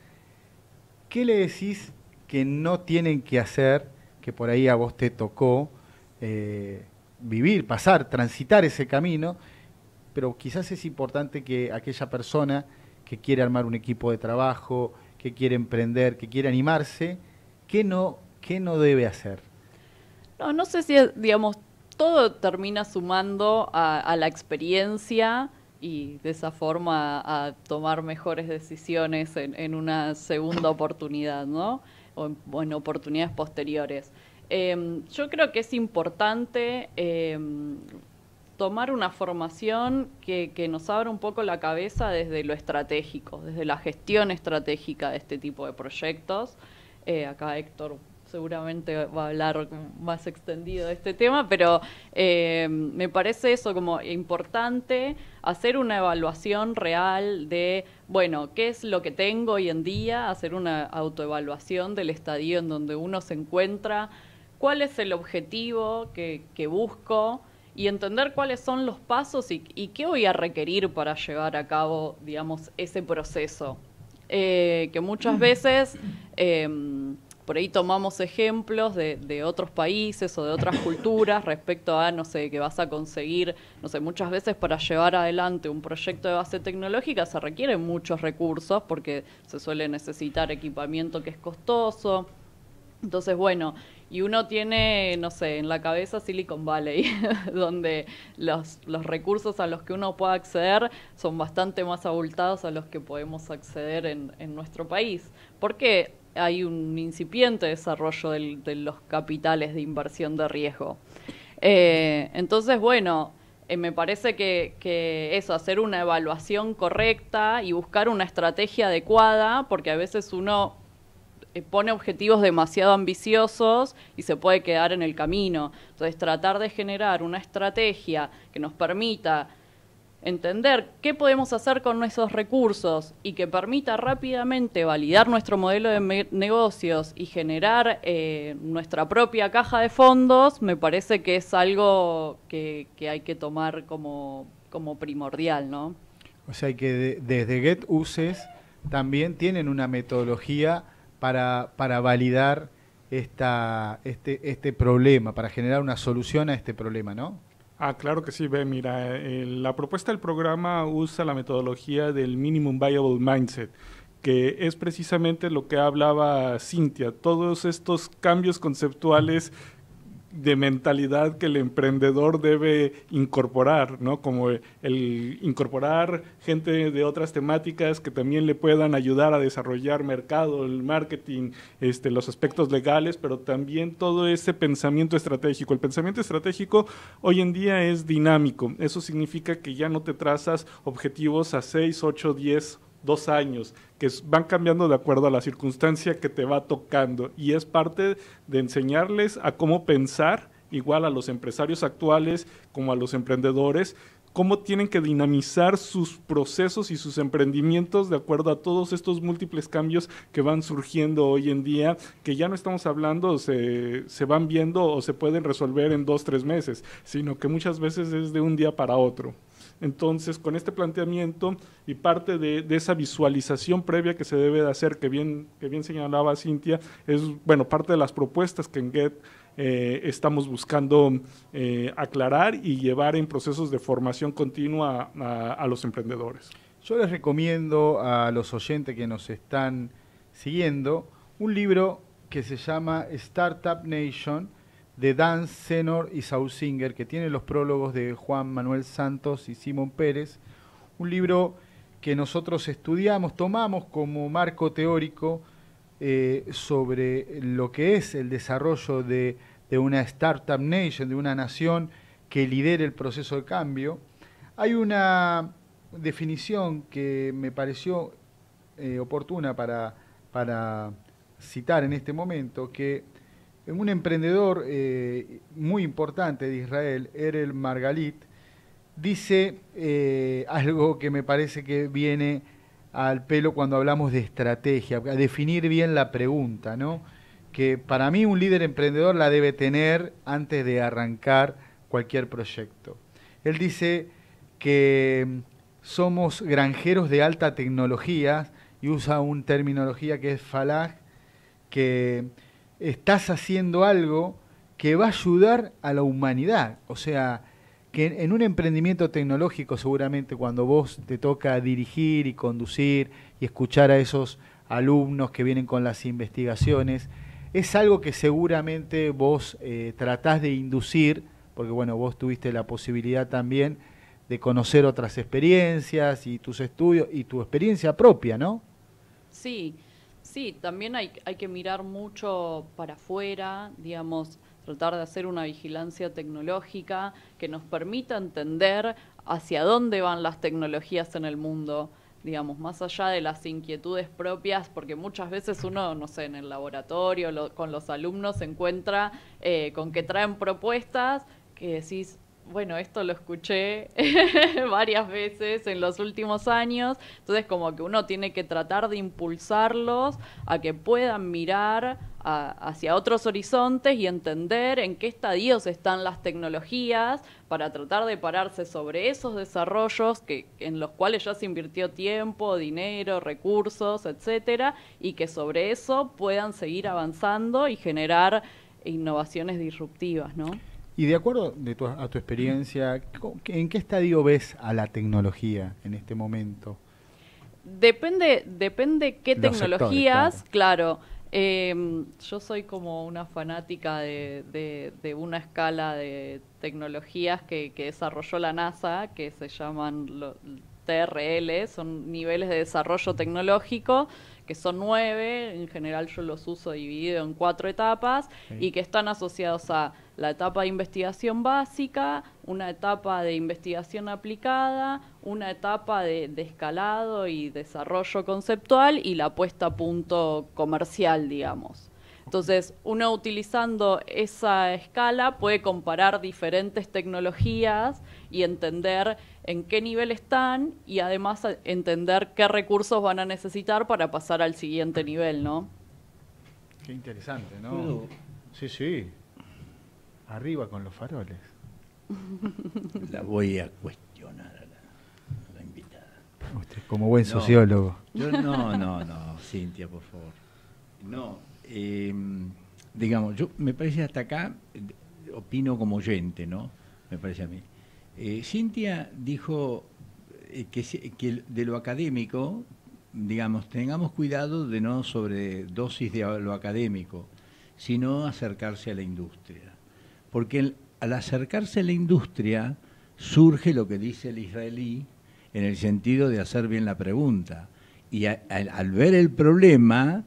¿qué le decís que no tienen que hacer, que por ahí a vos te tocó? Eh, vivir, pasar, transitar ese camino, pero quizás es importante que aquella persona que quiere armar un equipo de trabajo, que quiere emprender, que quiere animarse, ¿qué no, debe hacer? No, no sé si, digamos, todo termina sumando a, la experiencia y de esa forma a, tomar mejores decisiones en, una segunda oportunidad, ¿no? o en oportunidades posteriores. Em, yo creo que es importante em, tomar una formación que, nos abra un poco la cabeza desde lo estratégico, desde la gestión estratégica de este tipo de proyectos. Eh, acá Héctor seguramente va a hablar más extendido de este tema, pero em, me parece eso como importante hacer una evaluación real de, bueno, qué es lo que tengo hoy en día, hacer una autoevaluación del estadio en donde uno se encuentra, cuál es el objetivo que, busco y entender cuáles son los pasos y, qué voy a requerir para llevar a cabo, digamos, ese proceso. Eh, que muchas mm. veces em, por ahí tomamos ejemplos de, de, otros países o de otras culturas respecto a, no sé, que vas a conseguir, no sé, muchas veces para llevar adelante un proyecto de base tecnológica se requieren muchos recursos porque se suele necesitar equipamiento que es costoso. Entonces, bueno, y uno tiene, no sé, en la cabeza Silicon Valley, [LAUGHS] donde los, recursos a los que uno pueda acceder son bastante más abultados a los que podemos acceder en, nuestro país. porque hay un incipiente desarrollo de los capitales de inversión de riesgo. Eh, entonces, bueno, eh, me parece que, que, eso, hacer una evaluación correcta y buscar una estrategia adecuada, porque a veces uno eh, pone objetivos demasiado ambiciosos y se puede quedar en el camino. Entonces, tratar de generar una estrategia que nos permita entender qué podemos hacer con nuestros recursos y que permita rápidamente validar nuestro modelo de negocios y generar eh, nuestra propia caja de fondos, me parece que es algo que, que hay que tomar como, como, primordial, ¿no? O sea, que desde GetUses también tienen una metodología para, validar esta, este, este problema, para generar una solución a este problema, ¿no? Ah, claro que sí, ve, mira, eh, eh, la propuesta del programa usa la metodología del Minimum Viable Mindset, que es precisamente lo que hablaba Cintia, todos estos cambios conceptuales de mentalidad que el emprendedor debe incorporar, ¿no? Como el incorporar gente de otras temáticas que también le puedan ayudar a desarrollar mercado, el marketing, este, los aspectos legales, pero también todo ese pensamiento estratégico. El pensamiento estratégico hoy en día es dinámico. Eso significa que ya no te trazas objetivos a 6, 8, 10 dos años, que van cambiando de acuerdo a la circunstancia que te va tocando. Y es parte de enseñarles a cómo pensar, igual a los empresarios actuales como a los emprendedores, cómo tienen que dinamizar sus procesos y sus emprendimientos de acuerdo a todos estos múltiples cambios que van surgiendo hoy en día, que ya no estamos hablando, se, se van viendo o se pueden resolver en dos, tres meses, sino que muchas veces es de un día para otro. Entonces, con este planteamiento y parte de, esa visualización previa que se debe de hacer, que bien, señalaba Cintia, es bueno, parte de las propuestas que en GET eh, estamos buscando eh, aclarar y llevar en procesos de formación continua a, a los emprendedores. Yo les recomiendo a los oyentes que nos están siguiendo un libro que se llama Startup Nation de Dan Senor y Saul Singer, que tiene los prólogos de Juan Manuel Santos y Simón Pérez, un libro que nosotros estudiamos, tomamos como marco teórico eh, sobre lo que es el desarrollo de, de, una startup nation, de una nación que lidere el proceso de cambio. Hay una definición que me pareció eh, oportuna para, para citar en este momento, que un emprendedor eh, muy importante de Israel, Erel Margalit, dice eh, algo que me parece que viene al pelo cuando hablamos de estrategia, a definir bien la pregunta, ¿no? Que para mí un líder emprendedor la debe tener antes de arrancar cualquier proyecto. Él dice que mm, somos granjeros de alta tecnología y usa una terminología que es falaj, que estás haciendo algo que va a ayudar a la humanidad. O sea, que en un emprendimiento tecnológico seguramente cuando vos te toca dirigir y conducir y escuchar a esos alumnos que vienen con las investigaciones, es algo que seguramente vos eh, tratás de inducir, porque bueno, vos tuviste la posibilidad también de conocer otras experiencias y tus estudios y tu experiencia propia, ¿no? Sí, Sí, también hay, que mirar mucho para afuera, digamos, tratar de hacer una vigilancia tecnológica que nos permita entender hacia dónde van las tecnologías en el mundo, digamos, más allá de las inquietudes propias, porque muchas veces uno, no sé, en el laboratorio, con los alumnos se encuentra eh, con que traen propuestas que decís, bueno, esto lo escuché [LAUGHS] varias veces en los últimos años, entonces como que uno tiene que tratar de impulsarlos a que puedan mirar hacia otros horizontes y entender en qué estadios están las tecnologías para tratar de pararse sobre esos desarrollos que, en los cuales ya se invirtió tiempo, dinero, recursos, etcétera, y que sobre eso puedan seguir avanzando y generar innovaciones disruptivas, ¿no? Y de acuerdo de a tu experiencia, ¿en qué estadio ves a la tecnología en este momento? Depende, depende qué tecnologías, claro. Em, yo soy como una fanática de, una escala de tecnologías que, desarrolló la NASA, que se llaman los TRL, son niveles de desarrollo tecnológico, que son nueve, en general yo los uso dividido en cuatro etapas, y que están asociados a la etapa de investigación básica, una etapa de investigación aplicada, una etapa de, escalado y desarrollo conceptual y la puesta a punto comercial, digamos. Entonces, uno utilizando esa escala puede comparar diferentes tecnologías y entender en qué nivel están y además entender qué recursos van a necesitar para pasar al siguiente nivel, ¿no? Qué interesante, ¿no? Sí, sí. Arriba con los faroles. [LAUGHS] La voy a cuestionar a la, invitada. como buen sociólogo. Yo no, no, no, Cintia, por favor. No, em, digamos, yo me parece hasta acá, opino como oyente, ¿no? Me parece a mí. Eh, Cintia dijo eh, que, que de lo académico, digamos, tengamos cuidado de no sobre dosis de lo académico, sino acercarse a la industria porque al acercarse a la industria surge lo que dice el israelí en el sentido de hacer bien la pregunta. Y al ver el problema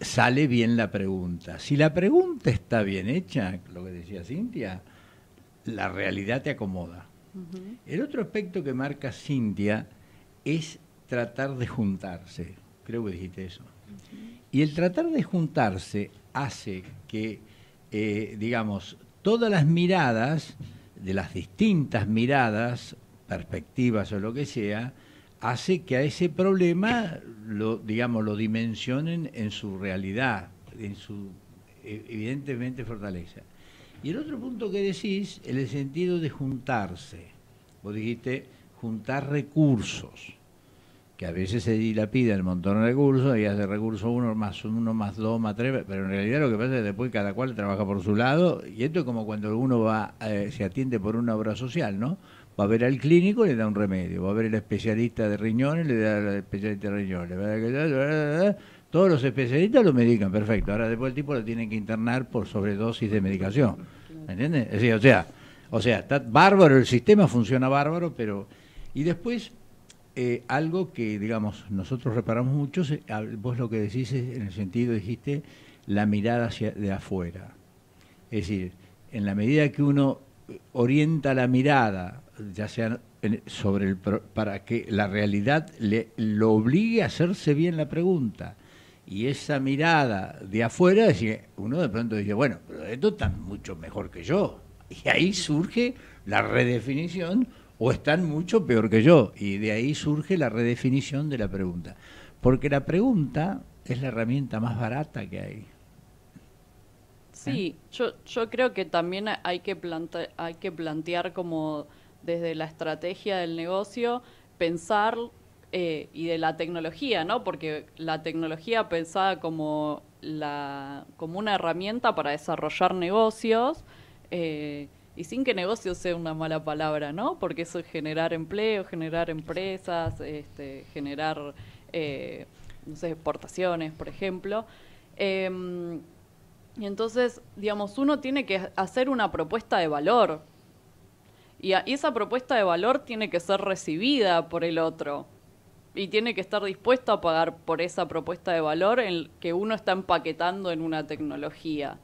sale bien la pregunta. Si la pregunta está bien hecha, lo que decía Cintia, la realidad te acomoda. El otro aspecto que marca Cintia es tratar de juntarse. Creo que dijiste eso. Y el tratar de juntarse hace que, eh, digamos, todas las miradas, de las distintas miradas, perspectivas o lo que sea, hace que a ese problema lo, digamos, lo dimensionen en su realidad, en su e, evidentemente fortaleza. Y el otro punto que decís, en el sentido de juntarse. Vos dijiste juntar recursos que a veces se dilapida el montón de recursos, y hace recurso uno más uno, más dos, más tres, pero en realidad lo que pasa es que después cada cual trabaja por su lado, y esto es como cuando uno va, eh, se atiende por una obra social, ¿no? Va a ver al clínico le da un remedio, va a ver al especialista de riñones, le da al especialista de riñones, todos los especialistas lo medican, perfecto, ahora después el tipo lo tienen que internar por sobredosis de medicación, ¿me entiendes? o sea, o sea, está bárbaro, el sistema funciona bárbaro, pero... Y después eh, algo que, digamos, nosotros reparamos mucho, vos lo que decís es, en el sentido, dijiste, la mirada hacia de afuera. Es decir, en la medida que uno orienta la mirada, ya sea sobre el, para que la realidad le, lo obligue a hacerse bien la pregunta. Y esa mirada de afuera, uno de pronto dice, bueno, pero esto está mucho mejor que yo. Y ahí surge la redefinición o están mucho peor que yo. Y de ahí surge la redefinición de la pregunta. Porque la pregunta es la herramienta más barata que hay. Sí, ¿Eh? yo, yo creo que también hay que, hay que plantear como desde la estrategia del negocio, pensar eh, y de la tecnología, ¿no? Porque la tecnología pensada como, la, como una herramienta para desarrollar negocios. Eh, y sin que negocio sea una mala palabra, ¿no? Porque eso es generar empleo, generar empresas, este, generar, eh, no sé, exportaciones, por ejemplo. Em, y entonces, digamos, uno tiene que hacer una propuesta de valor. Y, esa propuesta de valor tiene que ser recibida por el otro. Y tiene que estar dispuesto a pagar por esa propuesta de valor en, que uno está empaquetando en una tecnología.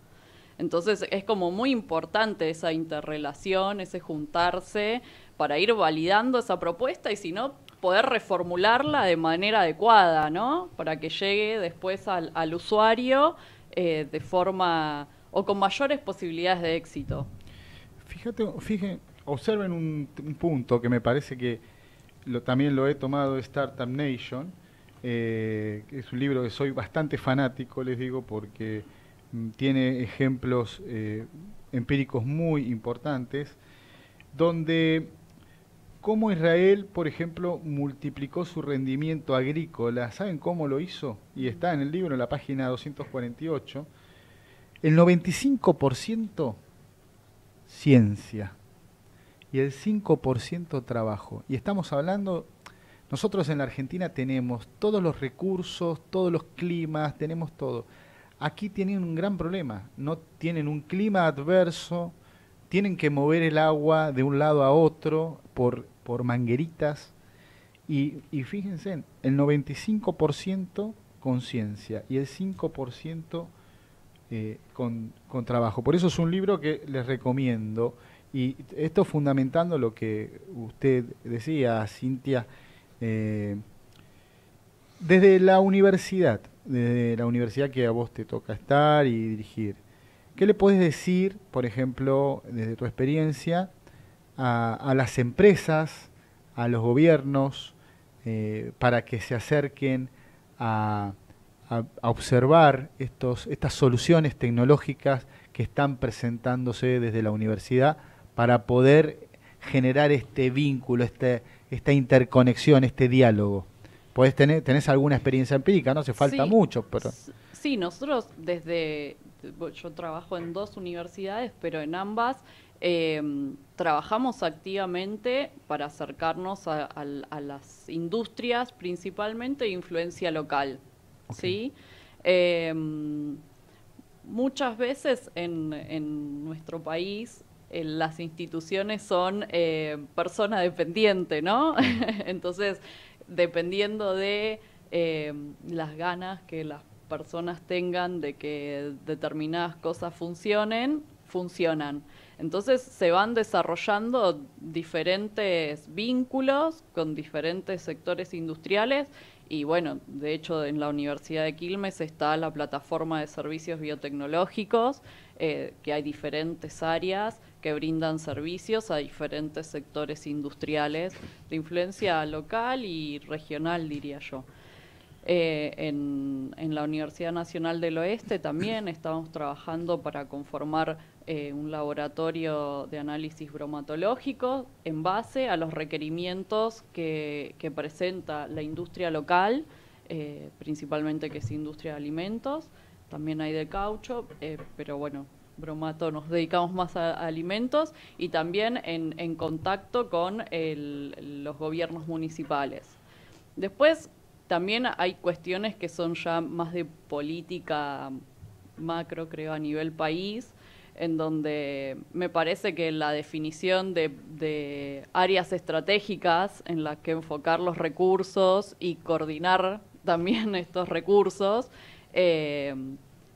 Entonces es como muy importante esa interrelación, ese juntarse para ir validando esa propuesta y si no, poder reformularla de manera adecuada, ¿no? Para que llegue después al, usuario eh, de forma o con mayores posibilidades de éxito. Fíjate, fíjense, observen un, punto que me parece que lo, también lo he tomado de Startup Nation, eh, es un libro que soy bastante fanático, les digo, porque Mm, tiene ejemplos eh, empíricos muy importantes, donde cómo Israel, por ejemplo, multiplicó su rendimiento agrícola, ¿saben cómo lo hizo? Y está en el libro, en la página 248, el 95% ciencia y el 5% trabajo. Y estamos hablando, nosotros en la Argentina tenemos todos los recursos, todos los climas, tenemos todo Aquí tienen un gran problema, no tienen un clima adverso, tienen que mover el agua de un lado a otro por, por mangueritas. Y, y fíjense, el 95% conciencia y el 5% eh, con, con trabajo. Por eso es un libro que les recomiendo. Y esto fundamentando lo que usted decía, Cintia, eh, desde la universidad, desde la universidad que a vos te toca estar y dirigir. ¿Qué le podés decir, por ejemplo, desde tu experiencia, a, las empresas, a los gobiernos, eh, para que se acerquen a, a observar estos, estas soluciones tecnológicas que están presentándose desde la universidad para poder generar este vínculo, este, esta interconexión, este diálogo? podés tener, tenés alguna experiencia empírica, no hace falta mucho, pero... Sí, nosotros desde, yo trabajo en dos universidades, pero en ambas em, trabajamos activamente para acercarnos a, las industrias, principalmente e influencia local, ¿sí? Em, muchas veces en, en nuestro país las instituciones son eh, persona dependiente, ¿no? [LAUGHS] Entonces, dependiendo de em, las ganas que las personas tengan de que determinadas cosas funcionen, funcionan. Entonces se van desarrollando diferentes vínculos con diferentes sectores industriales y bueno, de hecho en la Universidad de Quilmes está la plataforma de servicios biotecnológicos, eh, que hay diferentes áreas que brindan servicios a diferentes sectores industriales de influencia local y regional, diría yo. Eh, en, la Universidad Nacional del Oeste también estamos trabajando para conformar eh, un laboratorio de análisis bromatológico en base a los requerimientos que, presenta la industria local, eh, principalmente que es industria de alimentos, también hay de caucho, pero bueno, bromato nos dedicamos más a, alimentos y también en, contacto con los gobiernos municipales. Después también hay cuestiones que son ya más de política macro, creo, a nivel país, en donde me parece que la definición de, áreas estratégicas en las que enfocar los recursos y coordinar también [LAUGHS] estos recursos eh,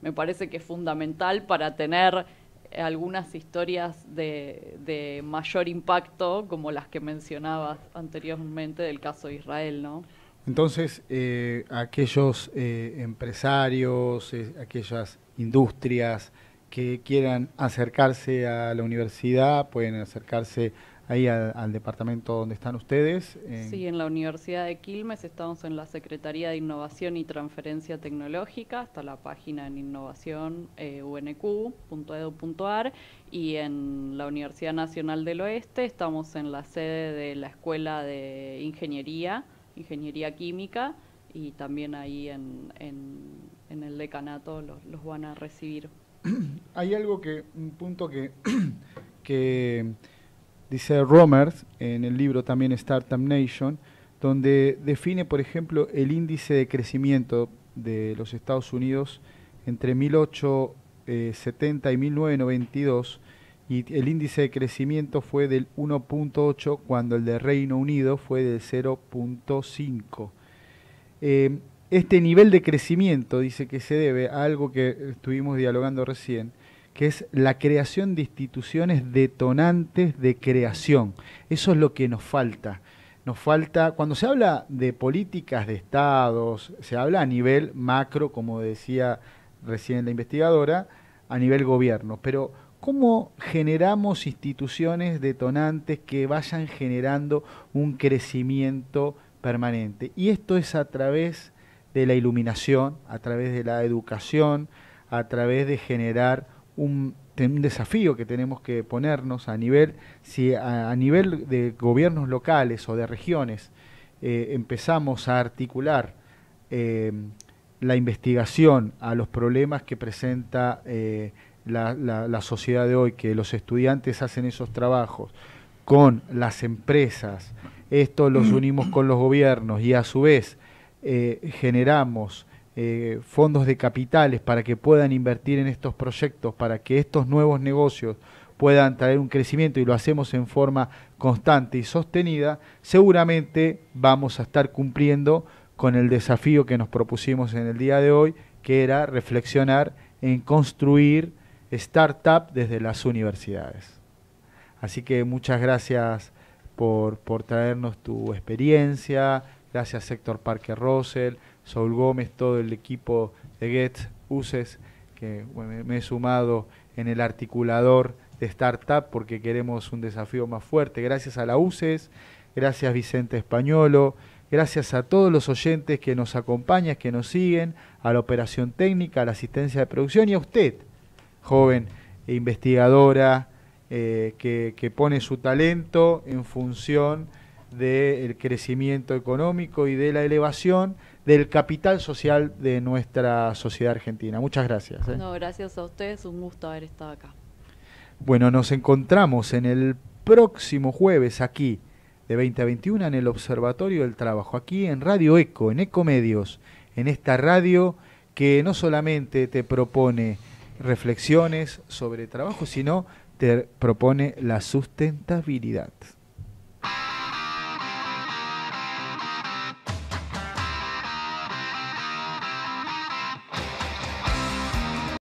me parece que es fundamental para tener eh, algunas historias de, mayor impacto, como las que mencionabas anteriormente del caso de Israel, ¿no? Entonces, eh, aquellos eh, empresarios, aquellas industrias que quieran acercarse a la universidad, pueden acercarse ahí al, departamento donde están ustedes. Sí, en la Universidad de Quilmes estamos en la Secretaría de Innovación y Transferencia Tecnológica, está la página en innovación eh, unq.edu.ar y en la Universidad Nacional del Oeste estamos en la sede de la Escuela de Ingeniería, Ingeniería Química y también ahí en, el decanato los, los van a recibir. [CLEARS THROAT] Hay algo que, un punto que, [CLEARS THROAT] que dice Romers en el libro también Startup Nation, donde define, por ejemplo, el índice de crecimiento de los Estados Unidos entre 1870 y 1992, y el índice de crecimiento fue del 1.8 cuando el de Reino Unido fue del 0.5. Eh, este nivel de crecimiento dice que se debe a algo que estuvimos dialogando recién, que es la creación de instituciones detonantes de creación. Eso es lo que nos falta. Nos falta, cuando se habla de políticas de estados, se habla a nivel macro, como decía recién la investigadora, a nivel gobierno, pero ¿cómo generamos instituciones detonantes que vayan generando un crecimiento permanente? Y esto es a través de la iluminación, a través de la educación, a través de generar un, desafío que tenemos que ponernos a nivel, si a, nivel de gobiernos locales o de regiones eh, empezamos a articular em, la investigación a los problemas que presenta eh, la, la, sociedad de hoy, que los estudiantes hacen esos trabajos con las empresas, esto los unimos con los gobiernos y a su vez eh, generamos eh, fondos de capitales para que puedan invertir en estos proyectos, para que estos nuevos negocios puedan traer un crecimiento y lo hacemos en forma constante y sostenida, seguramente vamos a estar cumpliendo con el desafío que nos propusimos en el día de hoy, que era reflexionar en construir startups desde las universidades. Así que muchas gracias por, por traernos tu experiencia, gracias Sector Parque Russell, Saúl Gómez, todo el equipo de Get, UCES, que me he sumado en el articulador de Startup porque queremos un desafío más fuerte. Gracias a la UCES, gracias Vicente Españolo, gracias a todos los oyentes que nos acompañan, que nos siguen, a la operación técnica, a la asistencia de producción y a usted, joven investigadora eh, que, pone su talento en función del crecimiento económico y de la elevación del capital social de nuestra sociedad argentina. Muchas gracias. ¿eh? gracias a ustedes, un gusto haber estado acá. Bueno, nos encontramos en el próximo jueves aquí de 20 a 21 en el Observatorio del Trabajo, aquí en Radio Eco, en Ecomedios, en esta radio que no solamente te propone reflexiones sobre trabajo, sino te propone la sustentabilidad.